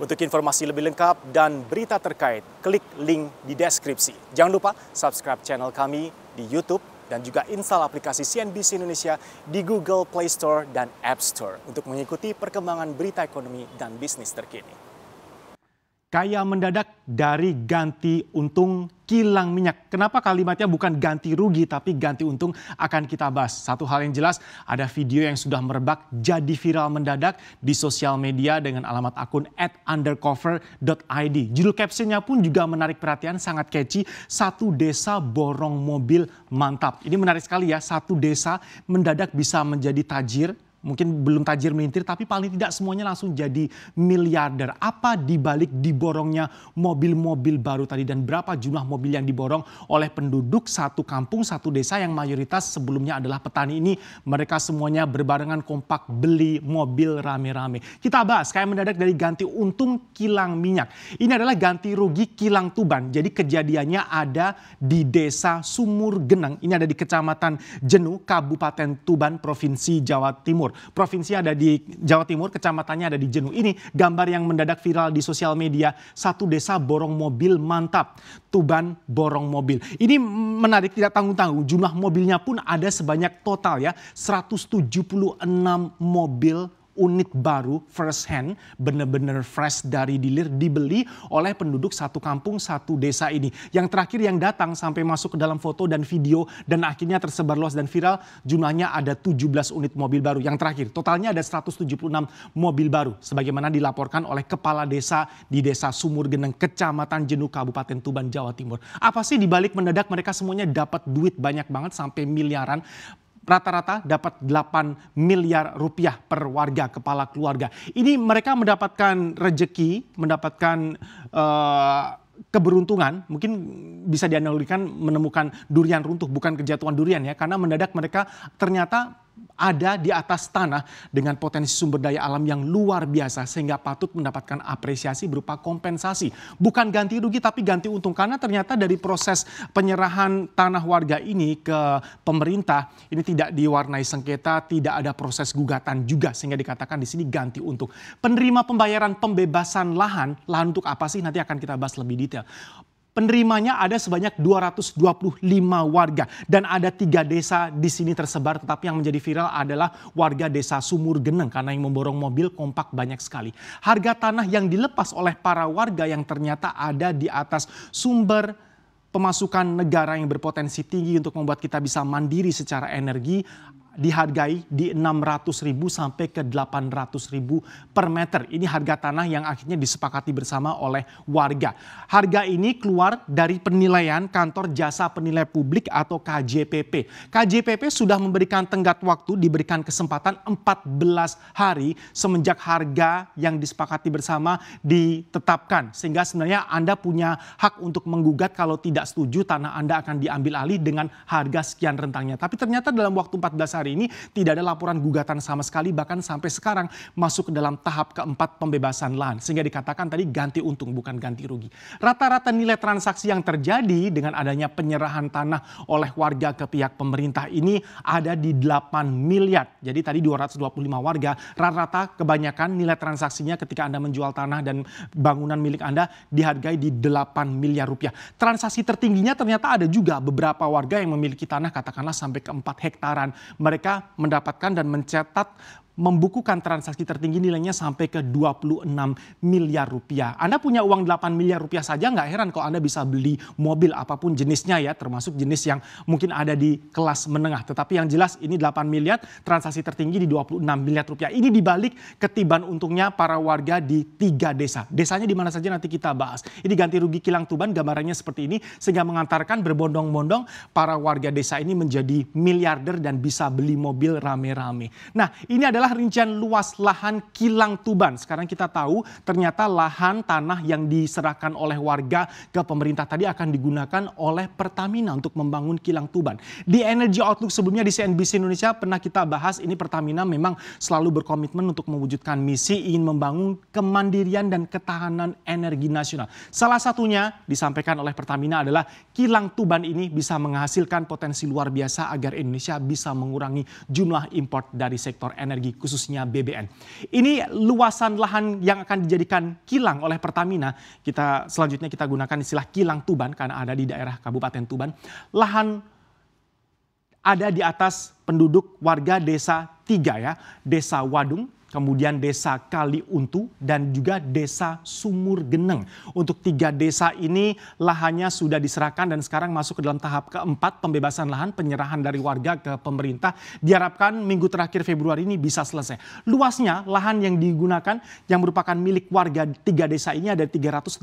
Untuk informasi lebih lengkap dan berita terkait, klik link di deskripsi. Jangan lupa subscribe channel kami di YouTube dan juga install aplikasi CNBC Indonesia di Google Play Store dan App Store untuk mengikuti perkembangan berita ekonomi dan bisnis terkini. Kaya mendadak dari ganti untung kilang minyak. Kenapa kalimatnya bukan ganti rugi tapi ganti untung akan kita bahas. Satu hal yang jelas ada video yang sudah merebak jadi viral mendadak di sosial media dengan alamat akun at undercover.id. Judul captionnya pun juga menarik perhatian sangat catchy. Satu desa borong mobil mantap. Ini menarik sekali ya. Satu desa mendadak bisa menjadi tajir mungkin belum tajir melintir tapi paling tidak semuanya langsung jadi miliarder. Apa dibalik diborongnya mobil-mobil baru tadi dan berapa jumlah mobil yang diborong oleh penduduk satu kampung, satu desa yang mayoritas sebelumnya adalah petani ini. Mereka semuanya berbarengan kompak beli mobil rame-rame. Kita bahas kayak mendadak dari ganti untung kilang minyak. Ini adalah ganti rugi kilang Tuban. Jadi kejadiannya ada di desa Sumur Geneng. Ini ada di kecamatan Jenu, Kabupaten Tuban, Provinsi Jawa Timur. Timur. Provinsi ada di Jawa Timur, kecamatannya ada di Jenuh. Ini gambar yang mendadak viral di sosial media. Satu desa borong mobil mantap. Tuban borong mobil. Ini menarik tidak tanggung-tanggung. Jumlah mobilnya pun ada sebanyak total ya 176 mobil unit baru first hand, benar-benar fresh dari dealer dibeli oleh penduduk satu kampung satu desa ini. Yang terakhir yang datang sampai masuk ke dalam foto dan video dan akhirnya tersebar luas dan viral jumlahnya ada 17 unit mobil baru. Yang terakhir totalnya ada 176 mobil baru sebagaimana dilaporkan oleh kepala desa di desa Sumur Geneng, Kecamatan jenuk Kabupaten Tuban, Jawa Timur. Apa sih dibalik mendadak mereka semuanya dapat duit banyak banget sampai miliaran rata-rata dapat 8 miliar rupiah per warga kepala keluarga. Ini mereka mendapatkan rejeki, mendapatkan uh, keberuntungan mungkin bisa dianalogikan menemukan durian runtuh bukan kejatuhan durian ya karena mendadak mereka ternyata ada di atas tanah dengan potensi sumber daya alam yang luar biasa sehingga patut mendapatkan apresiasi berupa kompensasi. Bukan ganti rugi tapi ganti untung karena ternyata dari proses penyerahan tanah warga ini ke pemerintah ini tidak diwarnai sengketa, tidak ada proses gugatan juga sehingga dikatakan di sini ganti untung. Penerima pembayaran pembebasan lahan, lahan untuk apa sih nanti akan kita bahas lebih detail. Penerimanya ada sebanyak 225 warga dan ada tiga desa di sini tersebar tetapi yang menjadi viral adalah warga desa Sumur Geneng karena yang memborong mobil kompak banyak sekali. Harga tanah yang dilepas oleh para warga yang ternyata ada di atas sumber pemasukan negara yang berpotensi tinggi untuk membuat kita bisa mandiri secara energi dihargai di 600 ribu sampai ke 800 ribu per meter. Ini harga tanah yang akhirnya disepakati bersama oleh warga. Harga ini keluar dari penilaian kantor jasa penilai publik atau KJPP. KJPP sudah memberikan tenggat waktu diberikan kesempatan 14 hari semenjak harga yang disepakati bersama ditetapkan. Sehingga sebenarnya Anda punya hak untuk menggugat kalau tidak setuju tanah Anda akan diambil alih dengan harga sekian rentangnya. Tapi ternyata dalam waktu 14 hari hari ini tidak ada laporan gugatan sama sekali bahkan sampai sekarang masuk ke dalam tahap keempat pembebasan lahan sehingga dikatakan tadi ganti untung bukan ganti rugi. Rata-rata nilai transaksi yang terjadi dengan adanya penyerahan tanah oleh warga ke pihak pemerintah ini ada di 8 miliar. Jadi tadi 225 warga rata-rata kebanyakan nilai transaksinya ketika Anda menjual tanah dan bangunan milik Anda dihargai di 8 miliar rupiah. Transaksi tertingginya ternyata ada juga beberapa warga yang memiliki tanah katakanlah sampai ke 4 hektaran mereka mendapatkan dan mencetak membukukan transaksi tertinggi nilainya sampai ke 26 miliar rupiah. Anda punya uang 8 miliar rupiah saja nggak heran kalau Anda bisa beli mobil apapun jenisnya ya termasuk jenis yang mungkin ada di kelas menengah. Tetapi yang jelas ini 8 miliar transaksi tertinggi di 26 miliar rupiah. Ini dibalik ketiban untungnya para warga di tiga desa. Desanya di mana saja nanti kita bahas. Ini ganti rugi kilang Tuban gambarannya seperti ini sehingga mengantarkan berbondong-bondong para warga desa ini menjadi miliarder dan bisa beli mobil rame-rame. Nah ini adalah Inilah rincian luas lahan kilang Tuban? Sekarang kita tahu ternyata lahan tanah yang diserahkan oleh warga ke pemerintah tadi akan digunakan oleh Pertamina untuk membangun kilang Tuban. Di Energy Outlook sebelumnya di CNBC Indonesia pernah kita bahas ini Pertamina memang selalu berkomitmen untuk mewujudkan misi ingin membangun kemandirian dan ketahanan energi nasional. Salah satunya disampaikan oleh Pertamina adalah kilang Tuban ini bisa menghasilkan potensi luar biasa agar Indonesia bisa mengurangi jumlah import dari sektor energi khususnya BBN. Ini luasan lahan yang akan dijadikan kilang oleh Pertamina. Kita selanjutnya kita gunakan istilah kilang Tuban karena ada di daerah Kabupaten Tuban. Lahan ada di atas penduduk warga desa Tiga ya, desa Wadung, kemudian desa kali untu dan juga desa Sumur Geneng. Untuk tiga desa ini lahannya sudah diserahkan dan sekarang masuk ke dalam tahap keempat pembebasan lahan penyerahan dari warga ke pemerintah. Diharapkan minggu terakhir Februari ini bisa selesai. Luasnya lahan yang digunakan yang merupakan milik warga tiga desa ini ada 384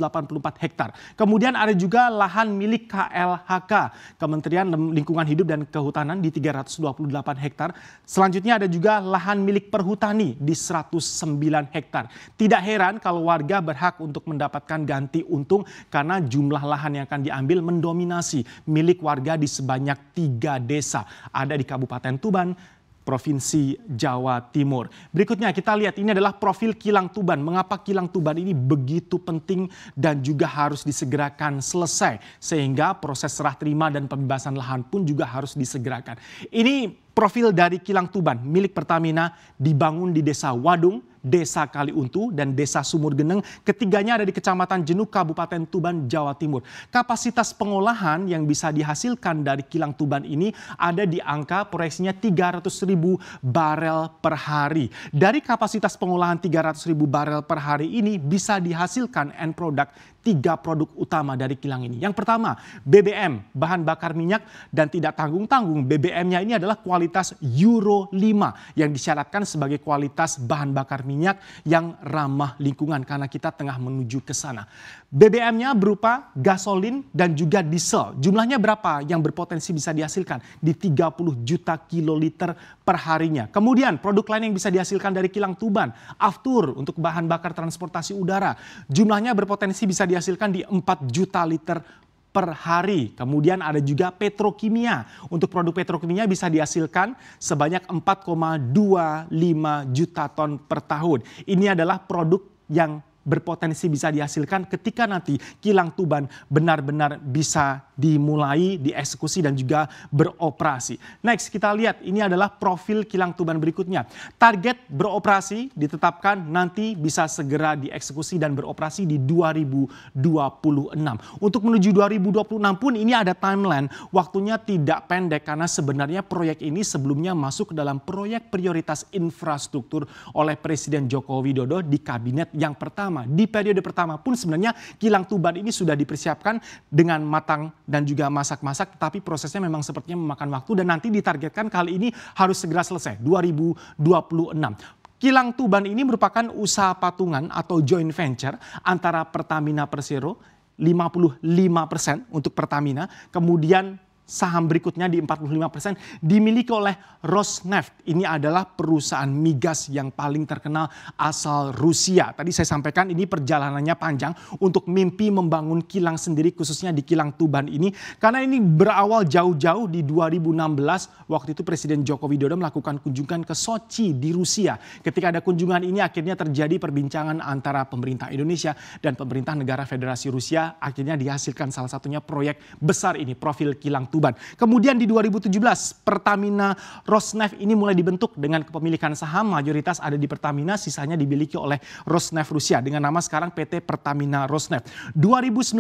hektar. Kemudian ada juga lahan milik KLHK, Kementerian Lingkungan Hidup dan Kehutanan di 328 hektar. Selanjutnya ada juga lahan milik perhutani di 109 hektar. Tidak heran kalau warga berhak untuk mendapatkan ganti untung karena jumlah lahan yang akan diambil mendominasi milik warga di sebanyak tiga desa. Ada di Kabupaten Tuban, Provinsi Jawa Timur. Berikutnya kita lihat ini adalah profil kilang Tuban. Mengapa kilang Tuban ini begitu penting dan juga harus disegerakan selesai sehingga proses serah terima dan pembebasan lahan pun juga harus disegerakan. Ini Profil dari kilang Tuban milik Pertamina dibangun di Desa Wadung, Desa Kaliuntu, dan Desa Sumur Geneng. Ketiganya ada di Kecamatan Jenuh, Kabupaten Tuban, Jawa Timur. Kapasitas pengolahan yang bisa dihasilkan dari kilang Tuban ini ada di angka proyeksinya 300 ribu barel per hari. Dari kapasitas pengolahan 300 ribu barel per hari ini bisa dihasilkan end product tiga produk utama dari kilang ini. Yang pertama, BBM, bahan bakar minyak, dan tidak tanggung-tanggung BBM-nya ini adalah kualitas kualitas Euro 5 yang disyaratkan sebagai kualitas bahan bakar minyak yang ramah lingkungan karena kita tengah menuju ke sana. BBM-nya berupa gasolin dan juga diesel. Jumlahnya berapa yang berpotensi bisa dihasilkan? Di 30 juta kiloliter per harinya. Kemudian produk lain yang bisa dihasilkan dari kilang Tuban, Aftur untuk bahan bakar transportasi udara. Jumlahnya berpotensi bisa dihasilkan di 4 juta liter per hari. Kemudian ada juga petrokimia. Untuk produk petrokimia bisa dihasilkan sebanyak 4,25 juta ton per tahun. Ini adalah produk yang berpotensi bisa dihasilkan ketika nanti kilang Tuban benar-benar bisa dimulai, dieksekusi dan juga beroperasi. Next kita lihat ini adalah profil kilang Tuban berikutnya. Target beroperasi ditetapkan nanti bisa segera dieksekusi dan beroperasi di 2026. Untuk menuju 2026 pun ini ada timeline, waktunya tidak pendek karena sebenarnya proyek ini sebelumnya masuk ke dalam proyek prioritas infrastruktur oleh Presiden Joko Widodo di kabinet yang pertama pertama, di periode pertama pun sebenarnya kilang Tuban ini sudah dipersiapkan dengan matang dan juga masak-masak, tetapi prosesnya memang sepertinya memakan waktu dan nanti ditargetkan kali ini harus segera selesai 2026. Kilang Tuban ini merupakan usaha patungan atau joint venture antara Pertamina Persero 55% untuk Pertamina, kemudian saham berikutnya di 45% dimiliki oleh Rosneft. Ini adalah perusahaan migas yang paling terkenal asal Rusia. Tadi saya sampaikan ini perjalanannya panjang untuk mimpi membangun kilang sendiri khususnya di kilang Tuban ini karena ini berawal jauh-jauh di 2016 waktu itu Presiden Joko Widodo melakukan kunjungan ke Sochi di Rusia. Ketika ada kunjungan ini akhirnya terjadi perbincangan antara pemerintah Indonesia dan pemerintah negara Federasi Rusia akhirnya dihasilkan salah satunya proyek besar ini profil kilang Tuban Tuban. Kemudian di 2017 Pertamina Rosneft ini mulai dibentuk dengan kepemilikan saham mayoritas ada di Pertamina sisanya dimiliki oleh Rosneft Rusia dengan nama sekarang PT Pertamina Rosneft. 2019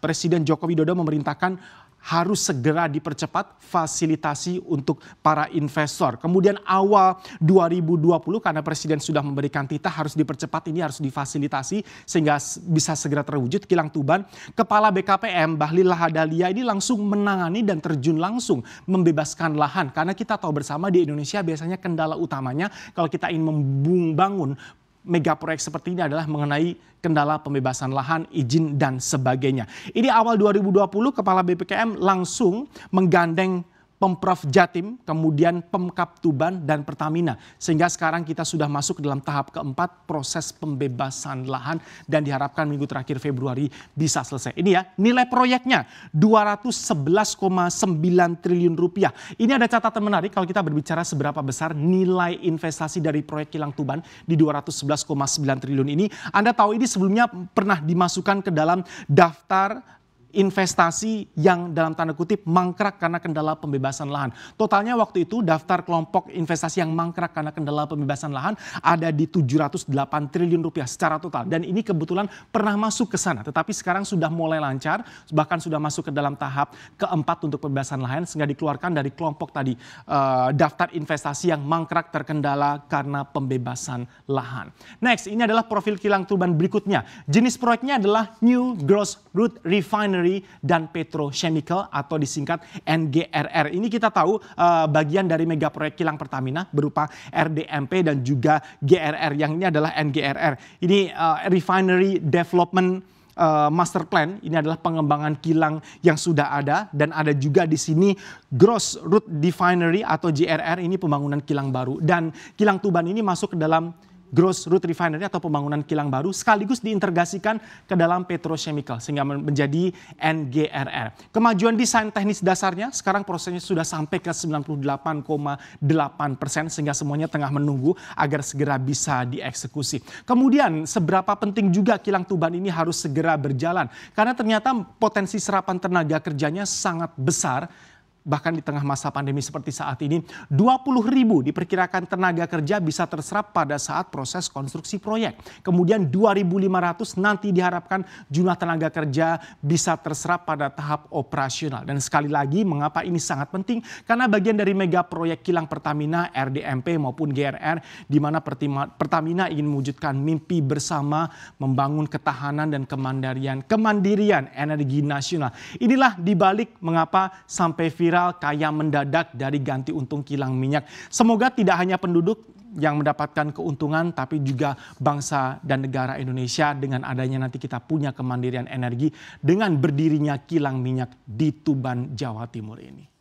Presiden Joko Widodo memerintahkan harus segera dipercepat fasilitasi untuk para investor. Kemudian awal 2020 karena Presiden sudah memberikan titah harus dipercepat ini harus difasilitasi sehingga bisa segera terwujud kilang Tuban. Kepala BKPM Bahlil Lahadalia ini langsung menangani dan terjun langsung membebaskan lahan karena kita tahu bersama di Indonesia biasanya kendala utamanya kalau kita ingin membangun megaproyek seperti ini adalah mengenai kendala pembebasan lahan, izin, dan sebagainya. Ini awal 2020 Kepala BPKM langsung menggandeng Pemprov Jatim, kemudian Pemkap Tuban dan Pertamina. Sehingga sekarang kita sudah masuk dalam tahap keempat proses pembebasan lahan dan diharapkan minggu terakhir Februari bisa selesai. Ini ya, nilai proyeknya 211,9 triliun rupiah. Ini ada catatan menarik kalau kita berbicara seberapa besar nilai investasi dari proyek kilang Tuban di 211,9 triliun ini. Anda tahu ini sebelumnya pernah dimasukkan ke dalam daftar investasi yang dalam tanda kutip mangkrak karena kendala pembebasan lahan. Totalnya waktu itu daftar kelompok investasi yang mangkrak karena kendala pembebasan lahan ada di 708 triliun rupiah secara total. Dan ini kebetulan pernah masuk ke sana tetapi sekarang sudah mulai lancar bahkan sudah masuk ke dalam tahap keempat untuk pembebasan lahan sehingga dikeluarkan dari kelompok tadi eh, daftar investasi yang mangkrak terkendala karena pembebasan lahan. Next ini adalah profil kilang turban berikutnya. Jenis proyeknya adalah New Gross Root Refinery Refinery dan Petrochemical atau disingkat NGRR. Ini kita tahu uh, bagian dari mega proyek kilang Pertamina berupa RDMP dan juga GRR. Yang ini adalah NGRR. Ini uh, Refinery Development uh, master plan ini adalah pengembangan kilang yang sudah ada dan ada juga di sini Gross Root Refinery atau GRR ini pembangunan kilang baru dan kilang Tuban ini masuk ke dalam gross Root Refinery atau pembangunan kilang baru sekaligus diintegrasikan ke dalam petrochemical sehingga menjadi NGRR. Kemajuan desain teknis dasarnya sekarang prosesnya sudah sampai ke 98,8 persen sehingga semuanya tengah menunggu agar segera bisa dieksekusi. Kemudian seberapa penting juga kilang Tuban ini harus segera berjalan karena ternyata potensi serapan tenaga kerjanya sangat besar bahkan di tengah masa pandemi seperti saat ini, 20 ribu diperkirakan tenaga kerja bisa terserap pada saat proses konstruksi proyek. Kemudian 2.500 nanti diharapkan jumlah tenaga kerja bisa terserap pada tahap operasional. Dan sekali lagi mengapa ini sangat penting? Karena bagian dari mega proyek kilang Pertamina, RDMP maupun GRR di mana Pertamina ingin mewujudkan mimpi bersama membangun ketahanan dan kemandirian, kemandirian energi nasional. Inilah dibalik mengapa sampai viral viral kaya mendadak dari ganti untung kilang minyak. Semoga tidak hanya penduduk yang mendapatkan keuntungan tapi juga bangsa dan negara Indonesia dengan adanya nanti kita punya kemandirian energi dengan berdirinya kilang minyak di Tuban Jawa Timur ini.